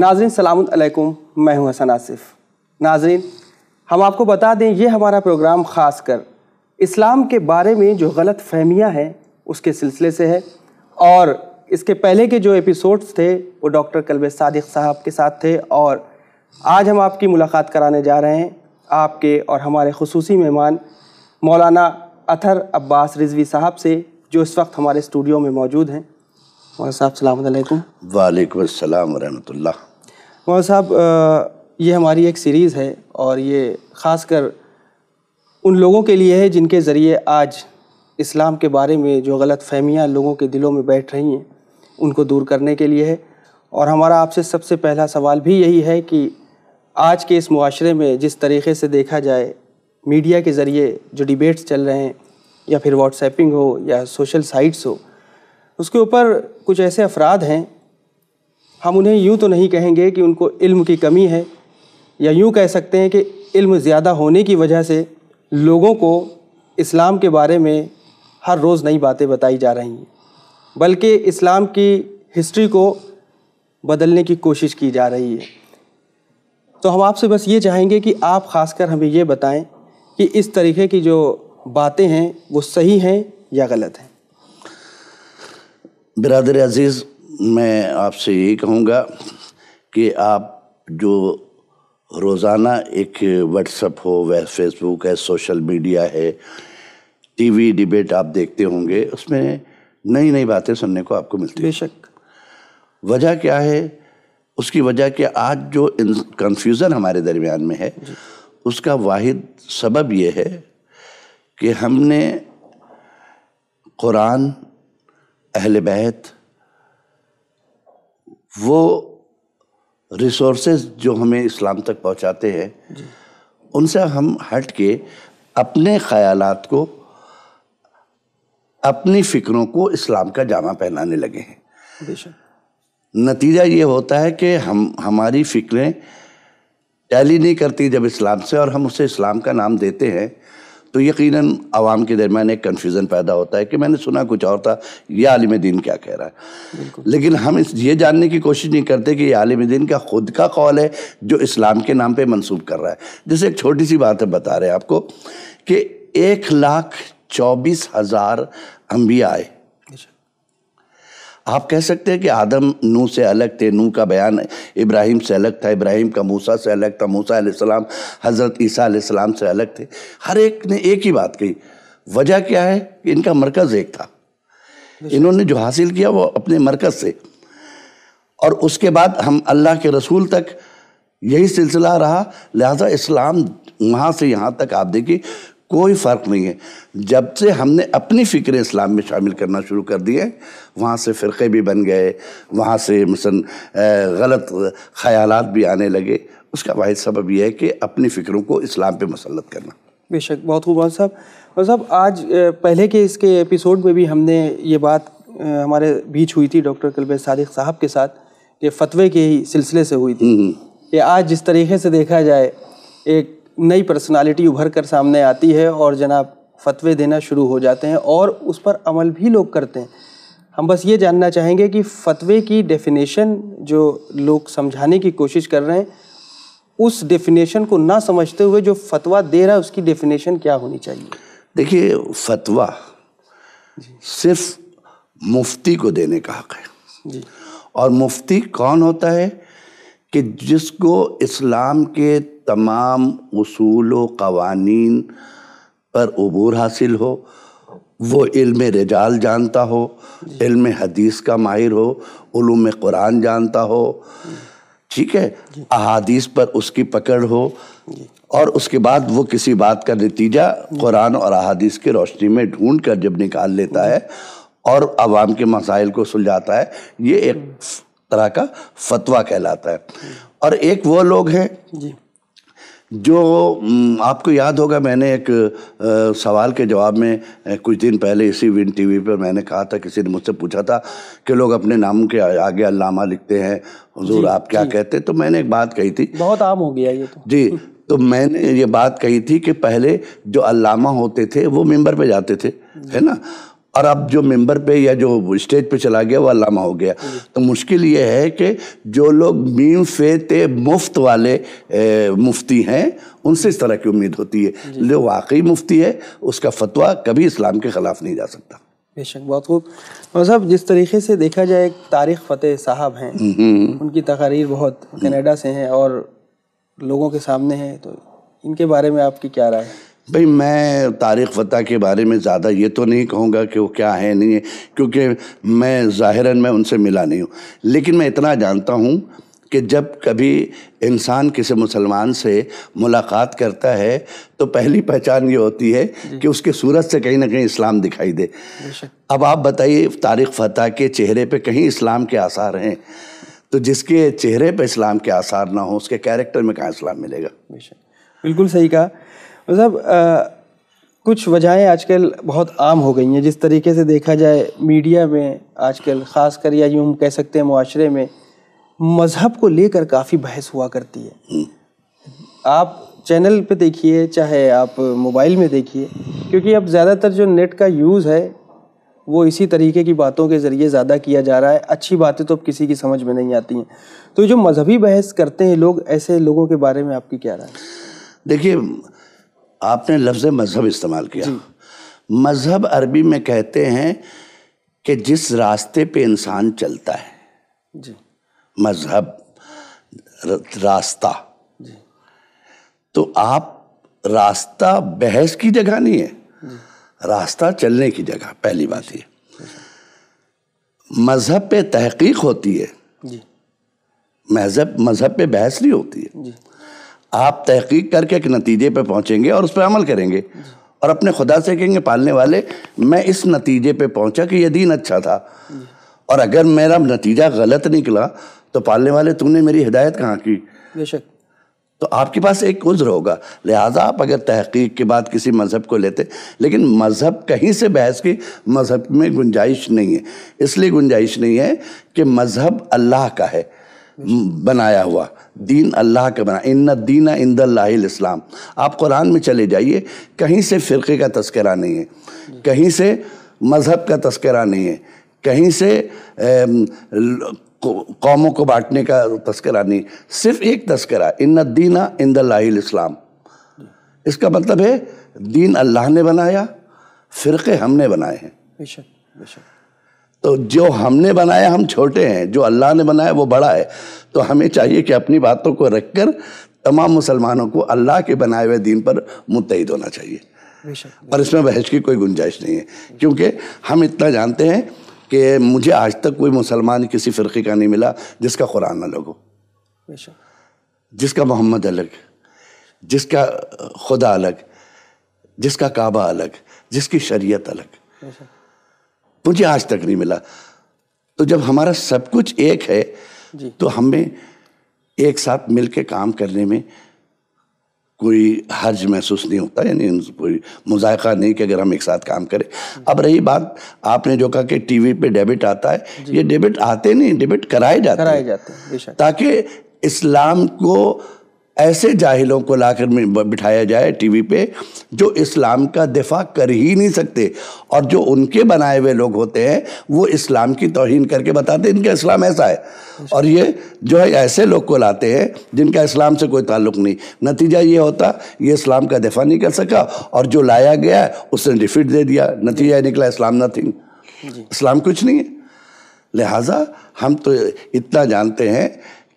नाजरीन सलामकुम मैं हूं हसन आसिफ नाजरीन हम आपको बता दें ये हमारा प्रोग्राम ख़ास कर इस्लाम के बारे में जो गलत फहमियाँ हैं उसके सिलसिले से है और इसके पहले के जो एपिसोड्स थे वो डॉक्टर कलब सदक़ साहब के साथ थे और आज हम आपकी मुलाकात कराने जा रहे हैं आपके और हमारे खसूस मेहमान मौलाना अथर अब्बास रिजवी साहब से जो इस वक्त हमारे स्टूडियो में मौजूद हैं मौल साहब सलाम वालेकुम अस्सलाम वरहमतुल्लाह साहब ये हमारी एक सीरीज़ है और ये ख़ासकर उन लोगों के लिए है जिनके ज़रिए आज इस्लाम के बारे में जो गलत फहमियाँ लोगों के दिलों में बैठ रही हैं उनको दूर करने के लिए है और हमारा आपसे सबसे पहला सवाल भी यही है कि आज के इस माशरे में जिस तरीके से देखा जाए मीडिया के ज़रिए जो डिबेट्स चल रहे हैं या फिर व्हाट्सएपिंग हो या सोशल साइट्स हो उसके ऊपर कुछ ऐसे अफराद हैं हम उन्हें यूँ तो नहीं कहेंगे कि उनको इल्म की कमी है या यूँ कह सकते हैं कि इल्म ज़्यादा होने की वजह से लोगों को इस्लाम के बारे में हर रोज़ नई बातें बताई जा रही हैं बल्कि इस्लाम की हिस्ट्री को बदलने की कोशिश की जा रही है तो हम आपसे बस ये चाहेंगे कि आप खासकर हमें ये बताएं कि इस तरीके की जो बातें हैं वो सही हैं या गलत हैं बिरदर अजीज़ मैं आपसे यही कहूँगा कि आप जो रोज़ाना एक व्हाट्सअप हो वह फेसबुक है सोशल मीडिया है टीवी डिबेट आप देखते होंगे उसमें नई नई बातें सुनने को आपको मिलती है बेशक वजह क्या है उसकी वजह कि आज जो कन्फ्यूज़न हमारे दरमियान में है उसका वाहिद सबब यह है कि हमने कुरान अहल बैत वो रिसोर्स जो हमें इस्लाम तक पहुंचाते हैं उनसे हम हट के अपने ख्यालात को अपनी फ़िक्रों को इस्लाम का जामा पहनाने लगे हैं बेशक नतीजा ये होता है कि हम हमारी फिक्रें टैली नहीं करती जब इस्लाम से और हम उसे इस्लाम का नाम देते हैं तो यकीनन आवाम के दरमियान एक कन्फ्यूज़न पैदा होता है कि मैंने सुना कुछ और था ये आलिम दीन क्या कह रहा है लेकिन हम इस ये जानने की कोशिश नहीं करते कि ये आलिम दीन का ख़ुद का कौल है जो इस्लाम के नाम पे मंसूब कर रहा है जैसे एक छोटी सी बात है बता रहे हैं आपको कि एक लाख चौबीस हज़ार अम्बिया आए आप कह सकते हैं कि आदम नू से अलग थे नू का बयान इब्राहिम से अलग था इब्राहिम का मूसा से अलग था मूसा सलाम हज़रत ईसा सलाम से अलग थे हर एक ने एक ही बात कही वजह क्या है कि इनका मरकज़ एक था इन्होंने जो हासिल किया वो अपने मरकज़ से और उसके बाद हम अल्लाह के रसूल तक यही सिलसिला रहा लिहाजा इस्लाम वहाँ से यहाँ तक आप देखिए कोई फ़र्क नहीं है जब से हमने अपनी फ़िक्र इस्लाम में शामिल करना शुरू कर दिए वहाँ से फ़िरक़े भी बन गए वहाँ से मसन गलत ख्याल भी आने लगे उसका वाद सबब यह है कि अपनी फ़िक्रों को इस्लाम पर मुसलत करना बेशक बहुत खूब बहुत साहब और साहब आज पहले के इसके एपिसोड में भी हमने ये बात हमारे बीच हुई थी डॉक्टर कलब सदक साहब के साथ ये फ़तवे के ही सिलसिले से हुई थी हम्म, हम्म। कि आज जिस तरीके से देखा जाए एक नई पर्सनालिटी उभर कर सामने आती है और जनाब फतवे देना शुरू हो जाते हैं और उस पर अमल भी लोग करते हैं हम बस ये जानना चाहेंगे कि फतवे की डेफिनेशन जो लोग समझाने की कोशिश कर रहे हैं उस डेफिनेशन को ना समझते हुए जो फतवा दे रहा है उसकी डेफिनेशन क्या होनी चाहिए देखिए फतवा सिर्फ मुफ्ती को देने का हक है जी। और मुफ्ती कौन होता है कि जिसको इस्लाम के तमाम असूल व कवानीन पर अबूर हासिल हो वो इल्म रजाल जानता हो इल्म हदीस का माहिर हो उलूम कुरान जानता हो ठीक है अहादीस पर उसकी पकड़ हो और उसके बाद वो किसी बात का नतीजा कुरान और अहादीस की रोशनी में ढूंढ कर जब निकाल लेता है और आवाम के मसाइल को सुलझाता है ये एक तरह का फतवा कहलाता है और एक वो लोग हैं जो आपको याद होगा मैंने एक आ, सवाल के जवाब में कुछ दिन पहले इसी विन टीवी पर मैंने कहा था किसी ने मुझसे पूछा था कि लोग अपने नाम के आगे अल्लामा लिखते हैं हजूर आप क्या कहते तो मैंने एक बात कही थी बहुत आम हो गया ये तो जी तो मैंने ये बात कही थी कि पहले जो अल्लामा होते थे वो मेंबर पे जाते थे है ना और अब जो मेंबर पे या जो स्टेज पे चला गया वो अलामा हो गया तो मुश्किल ये है कि जो लोग मीम फेत मुफ्त वाले ए, मुफ्ती हैं उनसे इस तरह की उम्मीद होती है जो वाकई मुफ्ती है उसका फतवा कभी इस्लाम के ख़िलाफ़ नहीं जा सकता बेशक बहुत खूब और साहब जिस तरीके से देखा जाए तारिक फ़तेह साहब हैं हम्म, हम्म, हम्म। उनकी तकारीर बहुत कनाडा से हैं और लोगों के सामने हैं तो इनके बारे में आपकी क्या राय है भाई मैं तारिक फ़तेह के बारे में ज़्यादा ये तो नहीं कहूँगा कि वो क्या है नहीं है क्योंकि मैं ज़ाहिरन मैं उनसे मिला नहीं हूँ लेकिन मैं इतना जानता हूँ कि जब कभी इंसान किसी मुसलमान से मुलाकात करता है तो पहली पहचान ये होती है कि उसके सूरत से कहीं ना कहीं इस्लाम दिखाई दे अब आप बताइए तारिक फ़तह के चेहरे पर कहीं इस्लाम के आसार हैं तो जिसके चेहरे पर इस्लाम के आसार ना हो उसके कैरेक्टर में कहाँ इस्लाम मिलेगा बिल्कुल सही कहा मतलब कुछ वजहें आजकल बहुत आम हो गई हैं जिस तरीके से देखा जाए मीडिया में आजकल ख़ास कर या यूं हम कह सकते हैं माशरे में मज़हब को लेकर काफ़ी बहस हुआ करती है हम्म। आप चैनल पे देखिए चाहे आप मोबाइल में देखिए क्योंकि अब ज़्यादातर जो नेट का यूज़ है वो इसी तरीके की बातों के ज़रिए ज़्यादा किया जा रहा है अच्छी बातें तो अब किसी की समझ में नहीं आती हैं तो जो मजहबी बहस करते हैं लोग ऐसे लोगों के बारे में आपकी क्या राय देखिए आपने लफ्ज़ मज़हब इस्तेमाल किया मज़हब अरबी में कहते हैं कि जिस रास्ते पे इंसान चलता है जी मज़हब रास्ता जी तो आप रास्ता बहस की जगह नहीं है रास्ता चलने की जगह पहली बात ये मज़हब पे तहकीक होती है मज़हब मज़हब पे बहस नहीं होती है आप तहकीक करके एक नतीजे पे पहुंचेंगे और उस पर अमल करेंगे और अपने खुदा से कहेंगे पालने वाले मैं इस नतीजे पे पहुंचा कि यह दीन अच्छा था और अगर मेरा नतीजा गलत निकला तो पालने वाले तुमने मेरी हिदायत कहाँ की बेशक तो आपके पास एक उज्र होगा लिहाजा आप अगर तहकीक के बाद किसी मज़हब को लेते लेकिन मज़हब कहीं से बहस की मज़हब में गुंजाइश नहीं है इसलिए गुंजाइश नहीं है कि मज़हब अल्लाह का है बनाया हुआ दीन अल्लाह का बना इन दीन इस्लाम आप कुरान में चले जाइए कहीं से फ़िरके का तस्करा नहीं है कहीं से मज़हब का तस्करा नहीं है कहीं से कौमों को बांटने का तस्करा नहीं सिर्फ एक तस्करा इन दीना इस्लाम इसका मतलब है दीन अल्लाह ने बनाया फ़िरके हमने बनाए हैं बेशक बेशक तो जो हमने बनाया हम छोटे हैं जो अल्लाह ने बनाया वो बड़ा है तो हमें चाहिए कि अपनी बातों को रख कर तमाम मुसलमानों को अल्लाह के बनाए हुए दिन पर मुतहद होना चाहिए और इसमें बहस की कोई गुंजाइश नहीं है क्योंकि हम इतना जानते हैं कि मुझे आज तक कोई मुसलमान किसी फ़िरक़े का नहीं मिला जिसका कुरान अलग हो जिसका मोहम्मद अलग जिसका खुदा अलग जिसका काबा अलग जिसकी शरीयत अलग मुझे आज तक नहीं मिला तो जब हमारा सब कुछ एक है तो हमें एक साथ मिल के काम करने में कोई हर्ज महसूस नहीं होता यानी कोई मुजायका नहीं कि अगर हम एक साथ काम करें अब रही बात आपने जो कहा कि टीवी पे डेबिट आता है ये डेबिट आते नहीं डेबिट कराए जाते कराए जाते हैं ताकि इस्लाम को ऐसे जाहिलों को लाकर बिठाया जाए टीवी पे जो इस्लाम का दिफा कर ही नहीं सकते और जो उनके बनाए हुए लोग होते हैं वो इस्लाम की तोहन करके बताते हैं इनका इस्लाम ऐसा है और ये जो है ऐसे लोग को लाते हैं जिनका इस्लाम से कोई ताल्लुक नहीं नतीजा ये होता ये इस्लाम का दिफा नहीं कर सका और जो लाया गया उसने डिफिट दे दिया नतीजा निकला इस्लाम नथिंग इस्लाम कुछ नहीं है लिहाजा हम तो इतना जानते हैं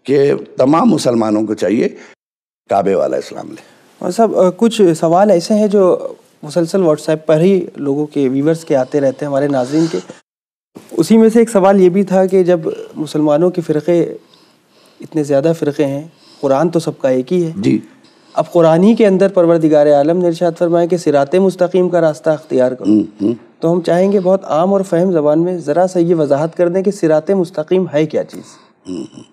कि तमाम मुसलमानों को चाहिए काबे वाला इस्लाम ले सब कुछ सवाल ऐसे हैं जो मुसलसल व्हाट्सएप पर ही लोगों के व्यूवर्स के आते रहते हैं हमारे नाजरन के उसी में से एक सवाल ये भी था कि जब मुसलमानों के फ़िरके इतने ज़्यादा फ़िरके हैं कुरान तो सबका एक ही है जी अब कुरान ही के अंदर परवरदिगार आलम ने इर्शाद फरमाया कि सिरात मुस्तकीम का रास्ता अख्तियार करो हम्म, हम्म। तो हम चाहेंगे बहुत आम और फहम जबान में ज़रा सा ये वजाहत कर दें कि सिरात मुस्तकीम है क्या चीज़ हम्म,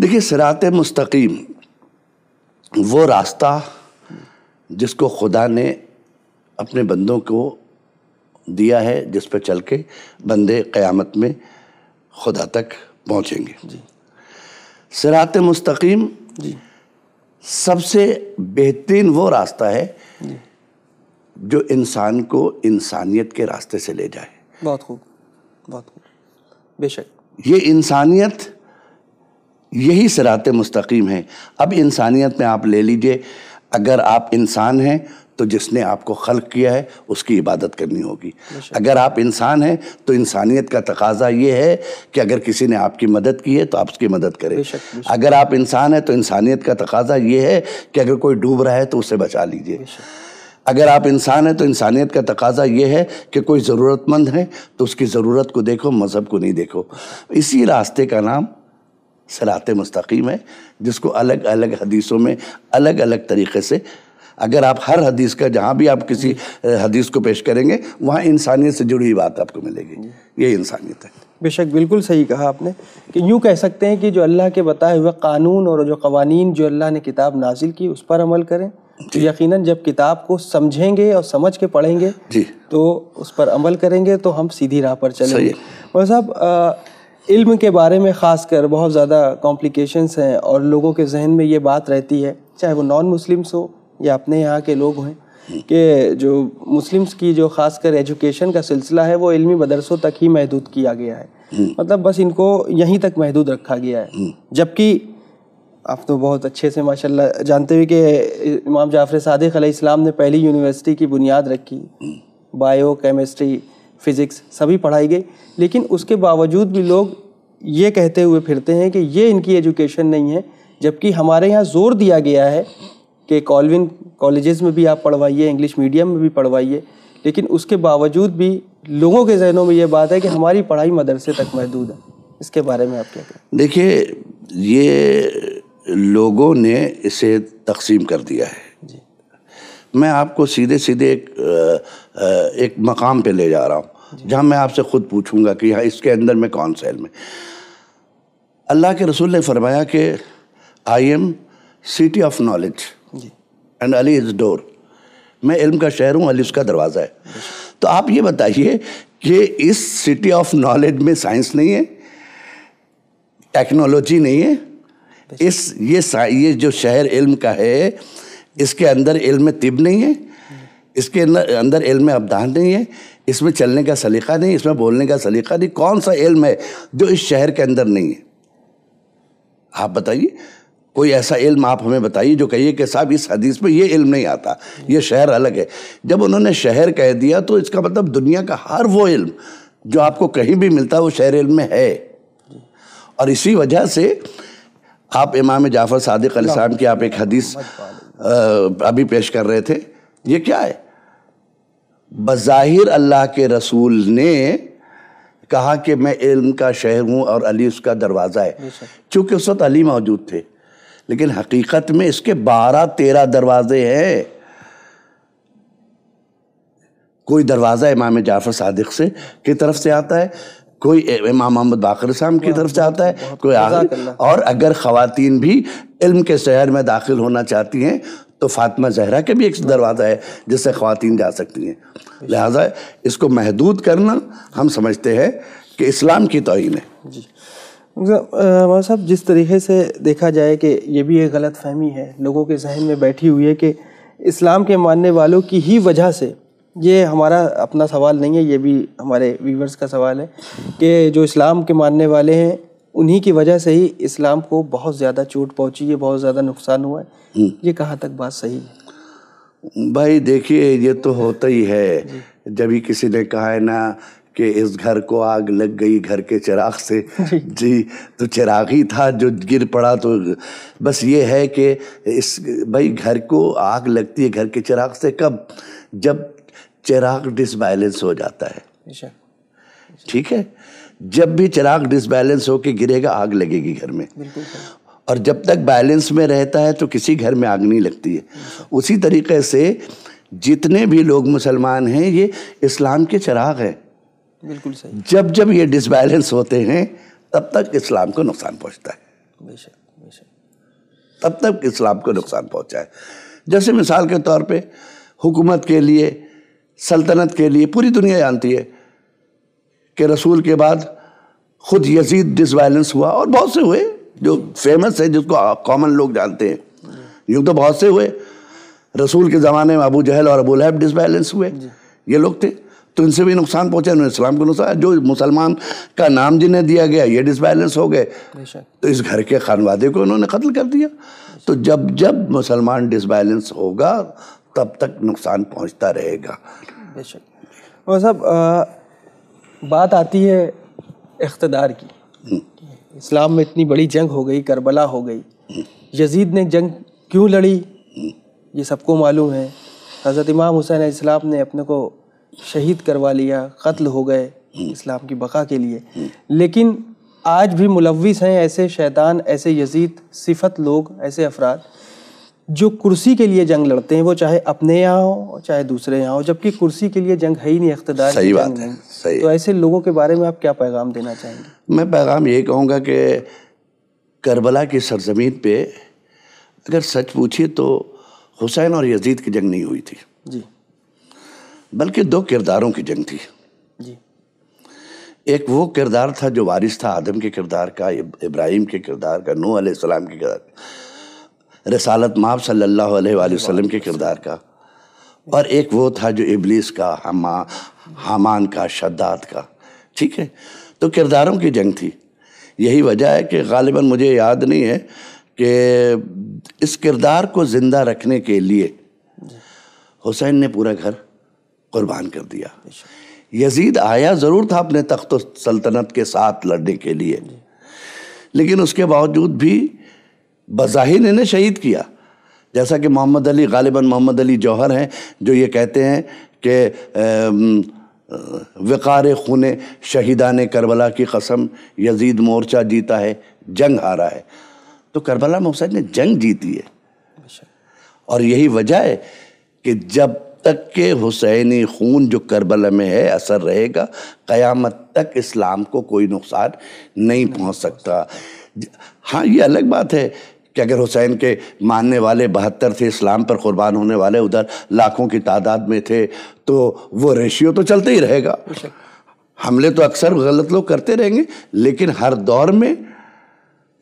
देखिए सरात मुस्तकीम वो रास्ता जिसको खुदा ने अपने बंदों को दिया है जिस पर चल के बंदे क़यामत में खुदा तक पहुँचेंगे सरात मुस्तकीम सबसे बेहतरीन वो रास्ता है जो इंसान को इंसानियत के रास्ते से ले जाए बहुत खूब बहुत खूब बेशक ये इंसानियत यही सिरात मुस्तकीम है अब इंसानियत में आप ले लीजिए अगर आप इंसान हैं तो जिसने आपको खल्क किया है उसकी इबादत करनी होगी अगर आप इंसान हैं तो इंसानियत का तकाजा ये है कि अगर किसी ने आपकी मदद की है तो आप उसकी मदद करें बेशक, बेशक। अगर आप इंसान हैं तो इंसानियत का तकाजा ये है कि अगर कोई डूब रहा है तो उसे बचा लीजिए अगर आप इंसान हैं तो इंसानियत का तकाजा ये है कि कोई ज़रूरतमंद है तो उसकी ज़रूरत को देखो मज़हब को नहीं देखो इसी रास्ते का नाम सलात मस्तकीम है जिसको अलग अलग हदीसों में अलग अलग तरीके से अगर आप हर हदीस का जहाँ भी आप किसी हदीस को पेश करेंगे वहाँ इंसानियत से जुड़ी हुई बात आपको मिलेगी ये इंसानियत है बेशक बिल्कुल सही कहा आपने कि यूँ कह सकते हैं कि जो अल्लाह के बताए हुए कानून और जो कवानीन जो अल्लाह ने किताब नाजिल की उस पर अमल करें तो यकीनन जब किताब को समझेंगे और समझ के पढ़ेंगे जी तो उस पर अमल करेंगे तो हम सीधी राह पर चलेंगे भाई साहब इल्म के बारे में ख़ास कर बहुत ज़्यादा कॉम्प्लिकेशंस हैं और लोगों के जहन में ये बात रहती है चाहे वो नॉन मुस्लिम्स हो या अपने यहाँ के लोग हों कि जो मुस्लिम्स की जो खासकर एजुकेशन का सिलसिला है वो इल्मी मदरसों तक ही महदूद किया गया है मतलब बस इनको यहीं तक महदूद रखा गया है जबकि आप तो बहुत अच्छे से माशाल्लाह जानते हुए कि इमाम जाफर सादिक इस्लाम ने पहली यूनिवर्सिटी की बुनियाद रखी बायो केमिस्ट्री फिज़िक्स सभी पढ़ाई गई लेकिन उसके बावजूद भी लोग ये कहते हुए फिरते हैं कि ये इनकी एजुकेशन नहीं है जबकि हमारे यहाँ जोर दिया गया है कि कॉलविन कॉलेजेस में भी आप पढ़वाइए इंग्लिश मीडियम में भी पढ़वाइए लेकिन उसके बावजूद भी लोगों के जहनों में ये बात है कि हमारी पढ़ाई मदरसे तक महदूद है इसके बारे में आप क्या कहें देखिए ये लोगों ने इसे तकसीम कर दिया है जी मैं आपको सीधे सीधे एक एक मकाम पे ले जा रहा हूँ जहाँ मैं आपसे ख़ुद पूछूंगा कि हाँ इसके अंदर में कौन सेल है अल्लाह के रसूल ने फरमाया कि I am city of knowledge and Ali is door मैं इल्म का शहर हूँ अली उसका दरवाज़ा है तो आप ये बताइए कि इस सिटी ऑफ नॉलेज में साइंस नहीं है टेक्नोलॉजी नहीं है इस ये ये जो शहर इल्म का है इसके अंदर इल्म तिब नहीं है इसके अंदर इल्म अबदान नहीं है इसमें चलने का सलीका नहीं इसमें बोलने का सलीका नहीं कौन सा इल्म है जो इस शहर के अंदर नहीं है आप बताइए कोई ऐसा इल्म आप हमें बताइए जो कहिए कि साहब इस हदीस में ये इल्म नहीं आता ये शहर अलग है जब उन्होंने शहर कह दिया तो इसका मतलब दुनिया का हर वो इल्म जो आपको कहीं भी मिलता है वो शहर इल्म में है और इसी वजह से आप इमाम जाफ़र सादिक की आप एक हदीस अभी पेश कर रहे थे ये क्या है बज़ाहिर अल्लाह के रसूल ने कहा कि मैं इल्म का शहर हूँ और अली उसका दरवाज़ा है चूँकि उस वक्त अली मौजूद थे लेकिन हकीकत में इसके बारह तेरह दरवाज़े हैं कोई दरवाज़ा इमाम जाफ़र सादिक से की तरफ से आता है कोई इमाम मोहम्मद बाकर साहब की तरफ से आता है कोई आखिर और अगर ख़वातीन भी इल्म के शहर में दाखिल होना चाहती हैं तो फातमा जहरा के भी एक दरवाज़ा है जिससे ख़वान जा सकती हैं लिहाजा इसको महदूद करना हम समझते हैं कि इस्लाम की तोहन है जी साहब जिस तरीके से देखा जाए कि ये भी एक गलत फहमी है लोगों के जहन में बैठी हुई है कि इस्लाम के मानने वालों की ही वजह से ये हमारा अपना सवाल नहीं है ये भी हमारे व्यूवर्स का सवाल है कि जो इस्लाम के मानने वाले हैं उन्हीं की वजह से ही इस्लाम को बहुत ज़्यादा चोट पहुंची है बहुत ज़्यादा नुकसान हुआ है हम्म। ये कहाँ तक बात सही है भाई देखिए ये तो होता ही है जब ही किसी ने कहा है ना कि इस घर को आग लग गई घर के चिराग से जी तो चिराग ही था जो गिर पड़ा तो बस ये है कि इस भाई घर को आग लगती है घर के चिराग से कब जब चिराग डिसबैलेंस हो जाता है ठीक है जब भी चिराग डिसबैलेंस होकर गिरेगा आग लगेगी घर में और जब तक बैलेंस में रहता है तो किसी घर में आग नहीं लगती है उसी तरीके से जितने भी लोग मुसलमान हैं ये इस्लाम के चिराग हैं बिल्कुल सही जब जब ये डिसबैलेंस होते हैं तब तक इस्लाम को नुकसान पहुंचता है तब तक इस्लाम को नुकसान पहुंचा है जैसे मिसाल के तौर पे हुकूमत के लिए सल्तनत के लिए पूरी दुनिया जानती है के रसूल के बाद खुद यजीद डिस वायलेंस हुआ और बहुत से हुए जो फेमस है जिसको कॉमन लोग जानते हैं युग तो बहुत से हुए रसूल के ज़माने में अबू जहल और अबू लहब डिस वायलेंस हुए ये लोग थे तो इनसे भी नुकसान पहुंचा उन्होंने इस्लाम को नुकसान जो मुसलमान का नाम जिन्हें दिया गया ये डिसबैलेंस हो गए तो इस घर के खानवादे को उन्होंने कत्ल कर दिया तो जब जब मुसलमान डिसबैलेंस होगा तब तक नुकसान पहुंचता रहेगा बेशक साहब बात आती है इकतदार की इस्लाम में इतनी बड़ी जंग हो गई करबला हो गई यजीद ने जंग क्यों लड़ी ये सबको मालूम है हज़रत इमाम हुसैन इस्लाम ने अपने को शहीद करवा लिया कत्ल हो गए इस्लाम की बका के लिए लेकिन आज भी मुलविस हैं ऐसे शैतान ऐसे यजीद सिफत लोग ऐसे अफराद जो कुर्सी के लिए जंग लड़ते हैं वो चाहे अपने यहाँ हो चाहे दूसरे यहाँ हो जबकि कुर्सी के लिए जंग है ही नहीं अख्तदार सही बात है सही तो ऐसे लोगों के बारे में आप क्या पैगाम देना चाहेंगे मैं पैगाम ये कहूँगा कि करबला की सरजमीन पे अगर सच पूछिए तो हुसैन और यजीद की जंग नहीं हुई थी जी बल्कि दो किरदारों की जंग थी जी एक वो किरदार था जो वारिस था आदम के किरदार का इब्राहिम के किरदार का नू सलाम के किरदार रसालत माप सल्लल्लाहु अलैहि वसल्लम के किरदार का और एक वो था जो इबलीस का हमा हमान का शद्दात का ठीक है तो किरदारों की जंग थी यही वजह है कि गालिबा मुझे याद नहीं है कि इस किरदार को ज़िंदा रखने के लिए हुसैन ने पूरा घर कुर्बान कर दिया यजीद आया ज़रूर था अपने तख्त सल्तनत के साथ लड़ने के लिए लेकिन उसके बावजूद भी बज़ाहिर इन्हें शहीद किया जैसा कि मोहम्मद अली गालिबा मोहम्मद अली जौहर हैं जो ये कहते हैं कि वक़ार खून शहीदा ने करबला की कसम यजीद मोर्चा जीता है जंग हारा है तो करबला में ने जंग जीती है और यही वजह है कि जब तक के हुसैनी खून जो करबला में है असर रहेगा क़यामत तक इस्लाम को कोई नुकसान नहीं पहुंच सकता हाँ ये अलग बात है कि अगर हुसैन के मानने वाले बहत्तर थे इस्लाम पर क़ुरबान होने वाले उधर लाखों की तादाद में थे तो वो रेशियो तो चलते ही रहेगा हमले तो अक्सर गलत लोग करते रहेंगे लेकिन हर दौर में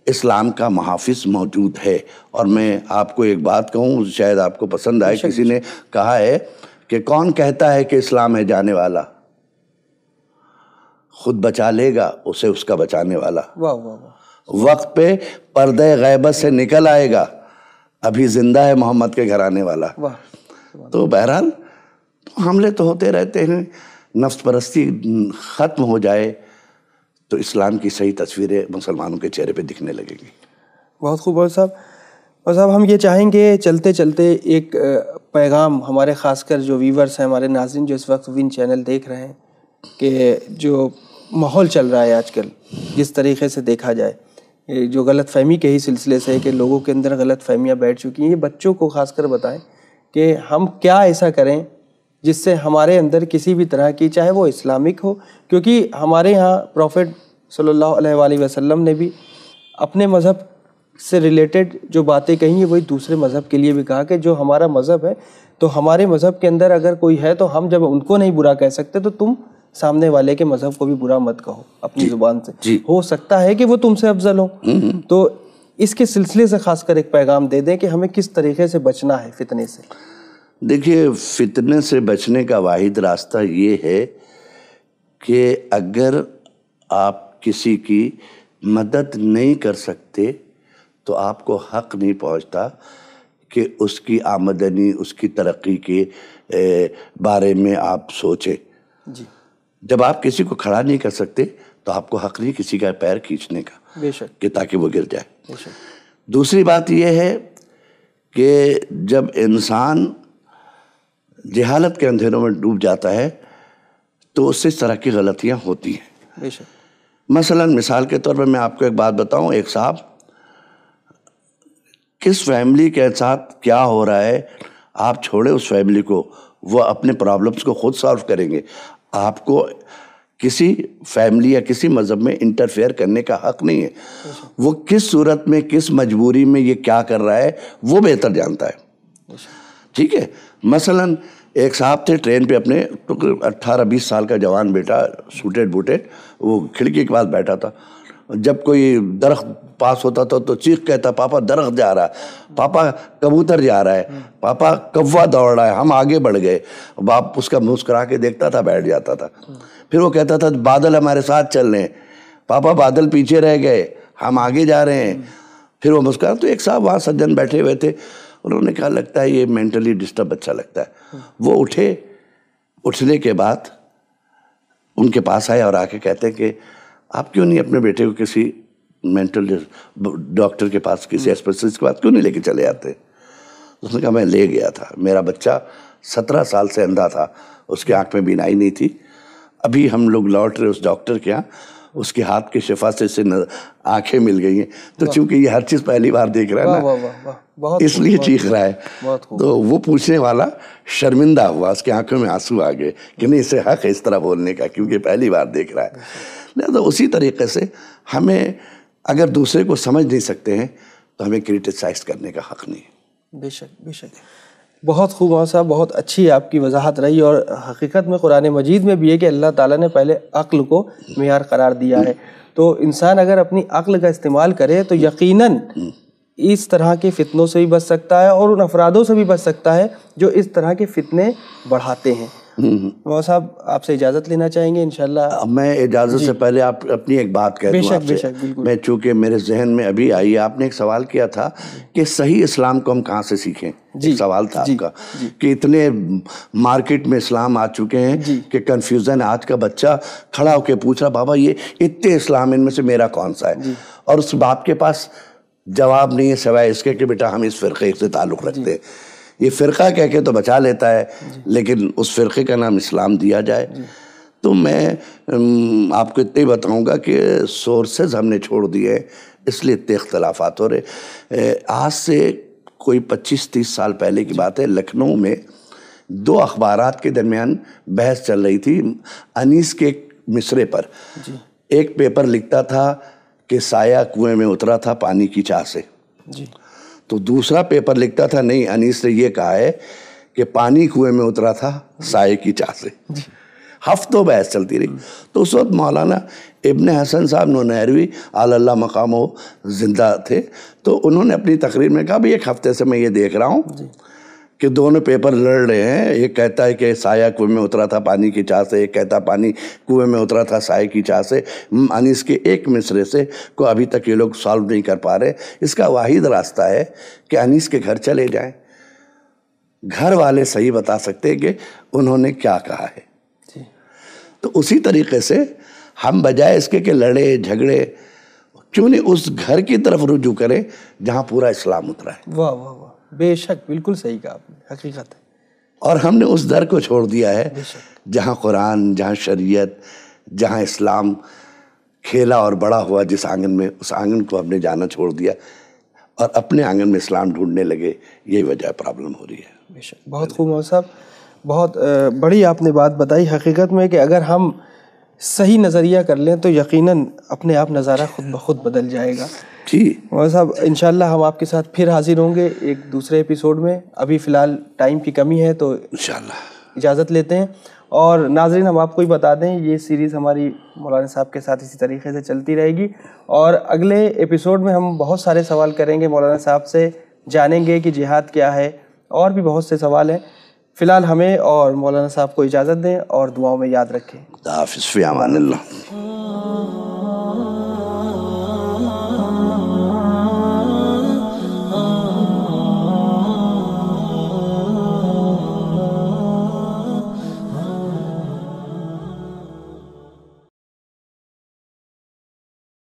इस्लाम का महाफिज मौजूद है और मैं आपको एक बात कहूँ शायद आपको पसंद आए किसी ने कहा है कि कौन कहता है कि इस्लाम है जाने वाला खुद बचा लेगा उसे उसका बचाने वाला वाह वाह वाह वक्त पे पर्द गैबत से निकल आएगा अभी जिंदा है मोहम्मद के घर आने वाला तो बहरहाल तो हमले तो होते रहते हैं नफ्स परस्ती ख़त्म हो जाए तो इस्लाम की सही तस्वीरें मुसलमानों के चेहरे पे दिखने लगेंगी बहुत खूब और साहब और साहब हम ये चाहेंगे चलते चलते एक पैगाम हमारे खासकर जो व्यूवर्स हैं हमारे नाजिन जो इस वक्त विन चैनल देख रहे हैं कि जो माहौल चल रहा है आजकल जिस तरीके से देखा जाए जो गलत फहमी के ही सिलसिले से कि लोगों के अंदर गलत फहमियाँ बैठ चुकी हैं ये बच्चों को खासकर बताएं कि हम क्या ऐसा करें जिससे हमारे अंदर किसी भी तरह की चाहे वो इस्लामिक हो क्योंकि हमारे यहाँ प्रॉफिट सल्ला वसम ने भी अपने मज़हब से रिलेटेड जो बातें कही हैं वही दूसरे मज़हब के लिए भी कहा कि जो हमारा मज़हब है तो हमारे मज़हब के अंदर अगर कोई है तो हम जब उनको नहीं बुरा कह सकते तो तुम सामने वाले के मजहब को भी बुरा मत कहो अपनी जुबान से हो सकता है कि वो तुमसे अफजल हो हम्म, हम्म। तो इसके सिलसिले से खासकर एक पैगाम दे दें कि हमें किस तरीके से बचना है फितने से देखिए फितने से बचने का वाहिद रास्ता ये है कि अगर आप किसी की मदद नहीं कर सकते तो आपको हक नहीं पहुंचता कि उसकी आमदनी उसकी तरक्की के बारे में आप सोचें जी जब आप किसी को खड़ा नहीं कर सकते तो आपको हक नहीं किसी का पैर खींचने का बेशक कि ताकि वो गिर जाए दूसरी बात यह है कि जब इंसान जहालत के अंधेरों में डूब जाता है तो उससे इस तरह की गलतियां होती हैं मसलन मिसाल के तौर पर मैं आपको एक बात बताऊं एक साहब किस फैमिली के साथ क्या हो रहा है आप छोड़े उस फैमिली को वो अपने प्रॉब्लम्स को खुद सॉल्व करेंगे आपको किसी फैमिली या किसी मज़हब में इंटरफेयर करने का हक नहीं है वो किस सूरत में किस मजबूरी में ये क्या कर रहा है वो बेहतर जानता है ठीक है मसलन एक साहब थे ट्रेन पे अपने तो अट्ठारह बीस साल का जवान बेटा सूटेड बूटेड वो खिड़की के पास बैठा था जब कोई दरख्त पास होता था तो चीख कहता पापा दरख्त जा रहा है पापा कबूतर जा रहा है पापा कौवा दौड़ रहा है हम आगे बढ़ गए बाप उसका मुस्करा के देखता था बैठ जाता था फिर वो कहता था बादल हमारे साथ चल रहे पापा बादल पीछे रह गए हम आगे जा रहे हैं फिर वो मुस्कुरा तो एक साहब वहाँ सज्जन बैठे हुए थे उन्होंने कहा लगता है ये मेंटली डिस्टर्ब अच्छा लगता है वो उठे उठने के बाद उनके पास आए और आके कहते हैं कि आप क्यों नहीं अपने बेटे को किसी मेंटल डॉक्टर के पास किसी स्पेशलिस्ट हम्म। के पास क्यों नहीं लेके चले आते उसने कहा मैं ले गया था मेरा बच्चा सत्रह साल से अंधा था उसके आँख में बिनाई नहीं थी अभी हम लोग लौट रहे उस डॉक्टर के यहाँ उसके हाथ के शिफा से इसे आंखें मिल गई हैं तो चूंकि ये हर चीज़ पहली बार देख रहा है ना इसलिए चीख रहा है तो वो पूछने वाला शर्मिंदा हुआ उसकी आंखों में आंसू आ गए कि नहीं इसे हक है इस तरह बोलने का क्योंकि पहली बार देख रहा है लिहाजा तो उसी तरीके से हमें अगर दूसरे को समझ नहीं सकते हैं तो हमें क्रिटिसाइज करने का हक नहीं बेशक बेशक बहुत खूब और साहब बहुत अच्छी आपकी वजाहत रही और हकीकत में कुरान मजीद में भी है कि अल्लाह ताला ने पहले अक्ल को मैार करार दिया है तो इंसान अगर अपनी अक्ल का इस्तेमाल करे तो यकीनन इस तरह के फितनों से भी बच सकता है और उन अफरादों से भी बच सकता है जो इस तरह के फितने बढ़ाते हैं हम्म। वो साहब आपसे इजाज़त लेना चाहेंगे इनशाला मैं इजाज़त से पहले आप अपनी एक बात कह बेशक, बेशक, मैं चूंकि मेरे जहन में अभी आई आपने एक सवाल किया था कि सही इस्लाम को हम कहाँ से सीखें जी, सवाल था जी, आपका जी, कि इतने मार्केट में इस्लाम आ चुके हैं कि कन्फ्यूज़न आज का बच्चा खड़ा होकर पूछ रहा बाबा ये इतने इस्लाम इनमें से मेरा कौन सा है और उस बाप के पास जवाब नहीं है सवाए इसके कि बेटा हम इस फ़िरक़े से ताल्लुक़ रखते हैं ये फ़िरका कह के तो बचा लेता है लेकिन उस फ़िरके का नाम इस्लाम दिया जाए तो मैं आपको इतना ही बताऊँगा कि सोर्सेज हमने छोड़ दिए इसलिए इतने अख्तलाफ हो रहे आज से कोई पच्चीस तीस साल पहले की बात है लखनऊ में दो अखबार के दरमियान बहस चल रही थी अनीस के मिसरे पर एक पेपर लिखता था कि साया कुएं में उतरा था पानी की चाह से जी तो दूसरा पेपर लिखता था नहीं अनीस ने यह कहा है कि पानी कुएं में उतरा था साय की चाह से हफ्तों बहस चलती रही हम्म। तो उस वक्त मौलाना इबन हसन साहब नहरवी आल्ला मकाम जिंदा थे तो उन्होंने अपनी तकरीर में कहा भाई एक हफ्ते से मैं ये देख रहा हूँ कि दोनों पेपर लड़ रहे हैं एक कहता है कि साया कुएं में उतरा था पानी की चाह से एक कहता पानी कुएं में उतरा था साय की चाह से अनिस के एक मिसरे से को अभी तक ये लोग सॉल्व नहीं कर पा रहे इसका वाहिद रास्ता है कि अनिस के घर चले जाएं घर वाले सही बता सकते हैं कि उन्होंने क्या कहा है तो उसी तरीके से हम बजाय इसके कि लड़े झगड़े क्यों नहीं उस घर की तरफ रुजू करें जहाँ पूरा इस्लाम उतरा है वाह वाह वाह बेशक बिल्कुल सही कहा आपने हकीकत है और हमने उस दर को छोड़ दिया है जहाँ कुरान जहाँ शरीयत जहाँ इस्लाम खेला और बड़ा हुआ जिस आंगन में उस आंगन को हमने जाना छोड़ दिया और अपने आंगन में इस्लाम ढूंढने लगे यही वजह प्रॉब्लम हो रही है बेशक बहुत खूब साहब बहुत बड़ी आपने बात बताई हकीकत में कि अगर हम सही नज़रिया कर लें तो यकीनन अपने आप नज़ारा खुद ब खुद बदल जाएगा जी मौलाना साहब इन हम आपके साथ फिर हाजिर होंगे एक दूसरे एपिसोड में अभी फ़िलहाल टाइम की कमी है तो इन इजाज़त लेते हैं और नाजरीन हम आपको ही बता दें ये सीरीज़ हमारी मौलाना साहब के साथ इसी तरीके से चलती रहेगी और अगले एपिसोड में हम बहुत सारे सवाल करेंगे मौलाना साहब से जानेंगे कि जिहाद क्या है और भी बहुत से सवाल हैं फिलहाल हमें और मौलाना साहब को इजाज़त दें और दुआओं में याद रखें हाफिज़